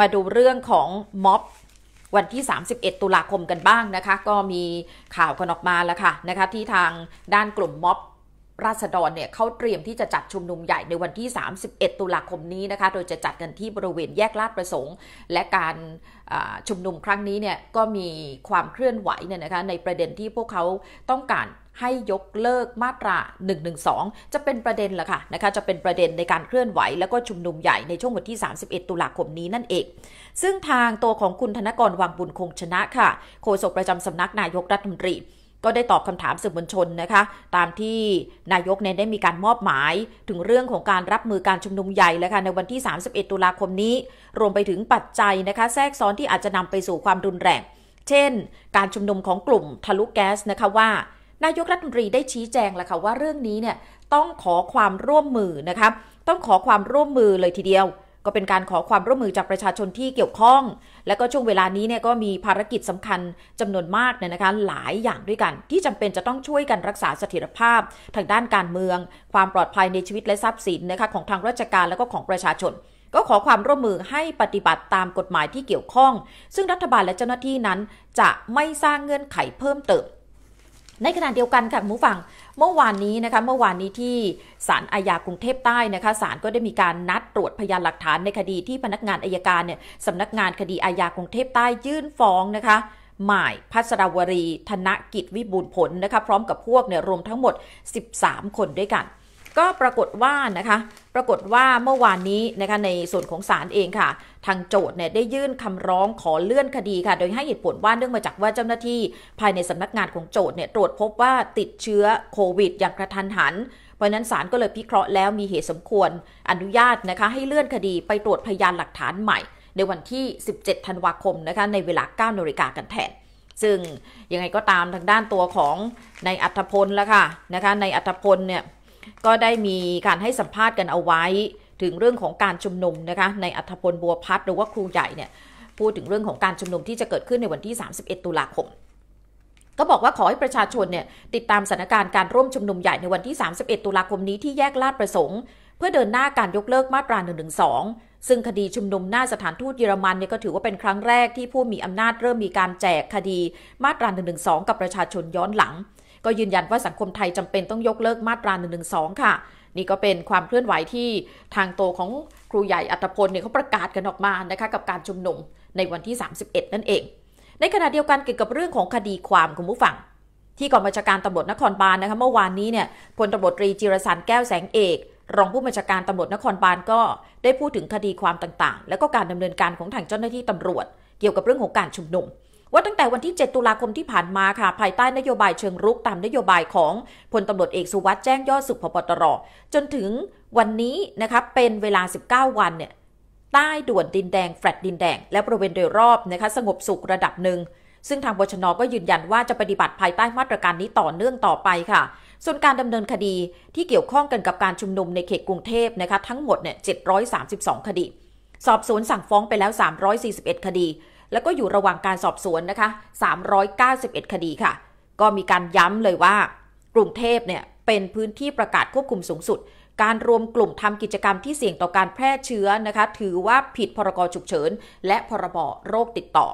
มาดูเรื่องของม็อบ วันที่ 31 ตุลาคมกันบ้างนะคะ ก็มีข่าวกันออกมาแล้วค่ะนะคะที่ทางด้านกลุ่มม็อบราษฎรเนี่ยเขาเตรียมที่จะจัดชุมนุมใหญ่ในวันที่ 31 ตุลาคมนี้นะคะ โดยจะจัดกันที่บริเวณแยกลาดประสงค์ และการชุมนุมครั้งนี้เนี่ยก็มีความเคลื่อนไหวเนี่ยนะคะในประเด็นที่พวกเขาต้องการให้ยกเลิกมาตรา 112 จะเป็นประเด็นละค่ะนะคะ จะเป็นประเด็นในการเคลื่อนไหว แล้วก็ชุมนุมใหญ่ในช่วงวันที่ 31 ตุลาคมนี้นั่นเอง ซึ่งทางตัวของคุณธนกร วังบุญคงชนะค่ะ โฆษกประจำสำนักนายกรัฐมนตรีก็ได้ตอบคำถามสื่อมวลชนนะคะตามที่นายกเนี่ยได้มีการมอบหมาย ถึงเรื่องของการรับมือการชุมนุมใหญ่แล้วค่ะในวันที่ 31 ตุลาคมนี้ รวมไปถึงปัจจัยนะคะ แทรกซ้อนที่อาจจะนำไปสู่ความรุนแรง เช่นการชุมนุมของกลุ่มทะลุแก๊สนะคะว่า นายกรัฐมนตรีได้ชี้แจงแล้วค่ะว่าเรื่องนี้เนี่ยต้องขอความร่วมมือนะคะต้องขอความร่วมมือเลยทีเดียวก็เป็นการขอความร่วมมือจากประชาชนที่เกี่ยวข้อง และก็ช่วงเวลานี้เนี่ยก็มีภารกิจสำคัญจำนวนมากเนี่ยนะคะหลายอย่างด้วยกันที่จำเป็นจะต้องช่วยกันรักษาเสถียรภาพ ทางด้านการเมือง ความปลอดภัยในชีวิตและทรัพย์สินนะคะของทางราชการและก็ของประชาชน ก็ขอความร่วมมือให้ปฏิบัติตามกฎหมายที่เกี่ยวข้อง ซึ่งรัฐบาลและเจ้าหน้าที่นั้นจะไม่สร้างเงื่อนไขเพิ่มเติมในขณะเดียวกันค่ะมูฟังเมื่อวานนี้นะคะ เมื่อวานนี้ที่ศาลอาญากรุงเทพใต้นะคะศาลก็ได้มีการนัดตรวจพยานหลักฐานในคดีที่พนักงานอายการเนี่ยสำนักงานคดีอาญากรุงเทพใต้ยื่นฟ้องนะคะหมายพัสราวรี ธนกิจวิบูลผลนะคะพร้อมกับพวกเนี่ยรวมทั้งหมด 13 คนด้วยกัน ก็ปรากฏว่านะคะปรากฏว่าเมื่อวานนี้นะคะในส่วนของศาลเองค่ะ ทางโจทย์เนี่ยได้ยื่นคำร้องขอเลื่อนคดีค่ะ โดยให้เหตุผลว่าเนื่องมาจากว่าเจ้าหน้าที่ภายในสำนักงานของโจทย์เนี่ยตรวจพบว่าติดเชื้อโควิดอย่างกระทันหัน เพราะนั้นศาลก็เลยพิเคราะห์แล้วมีเหตุสมควร อนุญาตนะคะให้เลื่อนคดีไปตรวจพยานหลักฐานใหม่ ในวันที่ 17 ธันวาคมนะคะในเวลา9นาฬิกากันแทนซึ่งยังไงก็ตามทางด้านตัวของนายอัธพลละค่ะนะคะนายอัธพลเนี่ยก็ได้มีการให้สัมภาษณ์กันเอาไว้ถึงเรื่องของการชุมนุมนะคะในอัธพลบัวพัฒหรือว่าครูใหญ่เนี่ยพูดถึงเรื่องของการชุมนุมที่จะเกิดขึ้นในวันที่ 31 ตุลาคมก็บอกว่าขอให้ประชาชนเนี่ยติดตามสถานการณ์การร่วมชุมนุมใหญ่ในวันที่ 31 ตุลาคมนี้ที่แยกลาดประสงค์เพื่อเดินหน้าการยกเลิกมาตรา112 ซึ่งคดีชุมนุมหน้าสถานทูตเยอรมันเนี่ยก็ถือว่าเป็นครั้งแรกที่ผู้มีอำนาจเริ่มมีการแจกคดีมาตรา112 กับประชาชนย้อนหลังก็ยืนยันว่าสังคมไทยจำเป็นต้องยกเลิกมาตรา1นึค่ะ นี่ก็เป็นความเคลื่อนไหวที่ทางโตของครูใหญ่อัตพลเนี่ยเขาประกาศกันออกมานะคะกับการชุมนุมในวันที่ 31 นั่นเอง ในขณะเดียวกันเกี่ยวกับเรื่องของคดีความคุณผู้ฟัง ที่กองบัญชาการตำรวจนครบาลนนะคะเมื่อวานนี้เนี่ยพลตำรวจตรีจิรสันแก้วแสงเอก รองผู้บัญชาการตำรวจนครบาลก็ได้พูดถึงคดีความต่างๆ และก็การดำเนินการของทางเจ้าหน้าที่ตำรวจ เกี่ยวกับเรื่องของการชุมนุมว่าตั้งแต่วันที่ 7 ตุลาคมที่ผ่านมาค่ะ ภายใต้นโยบายเชิงรุกตามนโยบายของพลตำรวจเอกสุวัสด์แจ้งยอดสุขพบตรจนถึงวันนี้นะคะเป็นเวลา 19 วันเนี่ยใต้ด่วนดินแดง แฟลตดินแดง และบริเวณโดยรอบนะคะสงบสุขระดับหนึ่ง ซึ่งทางบชนก็ยืนยันว่าจะปฏิบัติภายใต้มาตรการนี้ต่อเนื่องต่อไปค่ะ ส่วนการดำเนินคดีที่เกี่ยวข้องกันกับการชุมนุมในเขตกรุงเทพนะคะทั้งหมดเนี่ย 732 คดี สอบสวนสั่งฟ้องไปแล้ว 341 คดีแล้วก็อยู่ระหว่างการสอบสวนนะคะ 391 คดีค่ะ ก็มีการย้ำเลยว่า กรุงเทพเนี่ยเป็นพื้นที่ประกาศควบคุมสูงสุด การรวมกลุ่มทำกิจกรรมที่เสี่ยงต่อการแพร่เชื้อนะคะ ถือว่าผิดพรกฉุกเฉิน และพรบโรคติดต่อ